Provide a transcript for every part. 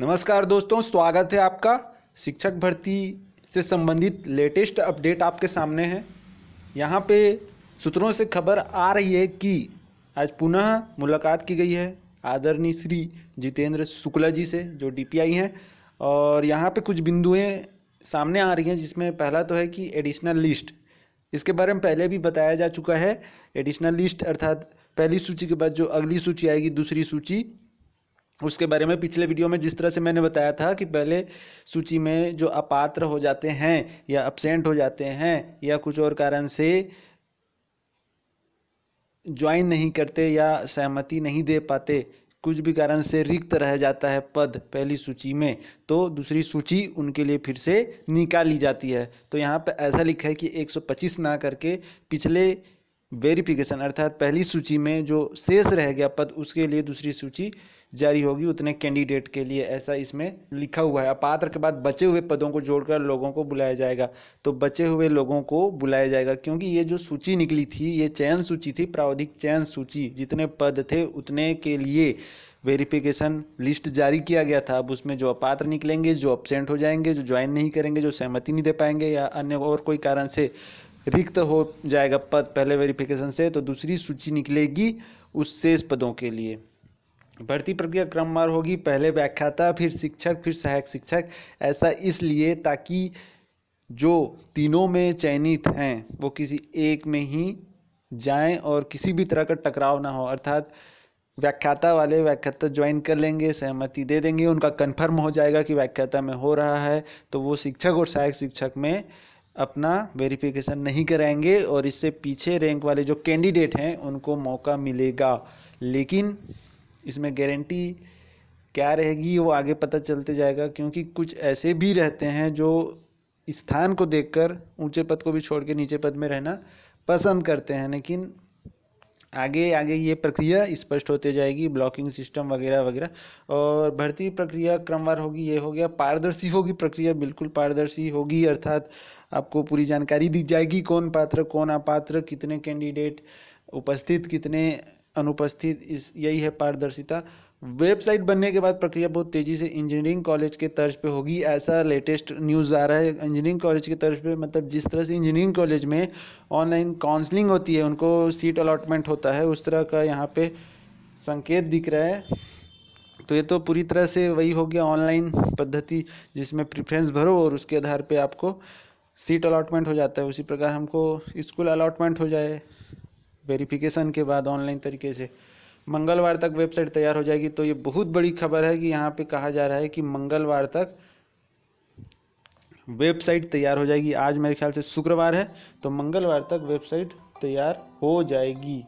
नमस्कार दोस्तों स्वागत है आपका शिक्षक भर्ती से संबंधित लेटेस्ट अपडेट आपके सामने है यहाँ पे सूत्रों से खबर आ रही है कि आज पुनः मुलाकात की गई है आदरणीय श्री जितेंद्र शुक्ला जी से जो डीपीआई हैं और यहाँ पे कुछ बिंदुएं सामने आ रही हैं जिसमें पहला तो है कि एडिशनल लिस्ट इसके बारे में पहले भी बताया जा चुका है एडिशनल लिस्ट अर्थात पहली सूची के बाद जो अगली सूची आएगी दूसरी सूची उसके बारे में पिछले वीडियो में जिस तरह से मैंने बताया था कि पहले सूची में जो अपात्र हो जाते हैं या अपसेंट हो जाते हैं या कुछ और कारण से ज्वाइन नहीं करते या सहमति नहीं दे पाते कुछ भी कारण से रिक्त रह जाता है पद पहली सूची में तो दूसरी सूची उनके लिए फिर से निकाली जाती है तो यहाँ पर ऐसा लिखा है कि 125 ना करके पिछले वेरिफिकेशन अर्थात पहली सूची में जो शेष रह गया पद उसके लिए दूसरी सूची जारी होगी उतने कैंडिडेट के लिए ऐसा इसमें लिखा हुआ है अपात्र के बाद बचे हुए पदों को जोड़कर लोगों को बुलाया जाएगा तो बचे हुए लोगों को बुलाया जाएगा क्योंकि ये जो सूची निकली थी ये चयन सूची थी प्रावधिक चयन सूची जितने पद थे उतने के लिए वेरिफिकेशन लिस्ट जारी किया गया था अब उसमें जो अपात्र निकलेंगे जो अपसेंट हो जाएंगे जो ज्वाइन नहीं करेंगे जो सहमति नहीं दे पाएंगे या अन्य और कोई कारण से रिक्त हो जाएगा पद पहले वेरिफिकेशन से तो दूसरी सूची निकलेगी उस शेष पदों के लिए भर्ती प्रक्रिया क्रमवार होगी पहले व्याख्याता फिर शिक्षक फिर सहायक शिक्षक ऐसा इसलिए ताकि जो तीनों में चयनित हैं वो किसी एक में ही जाएं और किसी भी तरह का टकराव ना हो अर्थात व्याख्याता वाले व्याख्याता ज्वाइन कर लेंगे सहमति दे देंगे उनका कन्फर्म हो जाएगा कि व्याख्याता में हो रहा है तो वो शिक्षक और सहायक शिक्षक में अपना वेरिफिकेशन नहीं कराएंगे और इससे पीछे रैंक वाले जो कैंडिडेट हैं उनको मौका मिलेगा लेकिन इसमें गारंटी क्या रहेगी वो आगे पता चलते जाएगा क्योंकि कुछ ऐसे भी रहते हैं जो स्थान को देखकर ऊंचे पद को भी छोड़ के नीचे पद में रहना पसंद करते हैं लेकिन आगे आगे ये प्रक्रिया स्पष्ट होते जाएगी ब्लॉकिंग सिस्टम वगैरह वगैरह और भर्ती प्रक्रिया क्रमवार होगी ये हो गया पारदर्शी होगी प्रक्रिया बिल्कुल पारदर्शी होगी अर्थात आपको पूरी जानकारी दी जाएगी कौन पात्र कौन अपात्र कितने कैंडिडेट उपस्थित कितने अनुपस्थित इस यही है पारदर्शिता वेबसाइट बनने के बाद प्रक्रिया बहुत तेज़ी से इंजीनियरिंग कॉलेज के तर्ज पे होगी ऐसा लेटेस्ट न्यूज़ आ रहा है इंजीनियरिंग कॉलेज के तर्ज पे मतलब जिस तरह से इंजीनियरिंग कॉलेज में ऑनलाइन काउंसलिंग होती है उनको सीट अलॉटमेंट होता है उस तरह का यहाँ पे संकेत दिख रहा है तो ये तो पूरी तरह से वही हो गया ऑनलाइन पद्धति जिसमें प्रिफ्रेंस भरो और उसके आधार पर आपको सीट अलॉटमेंट हो जाता है उसी प्रकार हमको स्कूल अलॉटमेंट हो जाए वेरिफिकेशन के बाद ऑनलाइन तरीके से मंगलवार तक वेबसाइट तैयार हो जाएगी तो ये बहुत बड़ी खबर है कि यहाँ पे कहा जा रहा है कि मंगलवार तक वेबसाइट तैयार हो जाएगी आज मेरे ख्याल से शुक्रवार है तो मंगलवार तक वेबसाइट तैयार हो जाएगी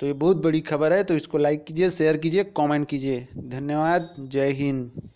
तो ये बहुत बड़ी खबर है तो इसको लाइक कीजिए शेयर कीजिए कमेंट कीजिए धन्यवाद जय हिंद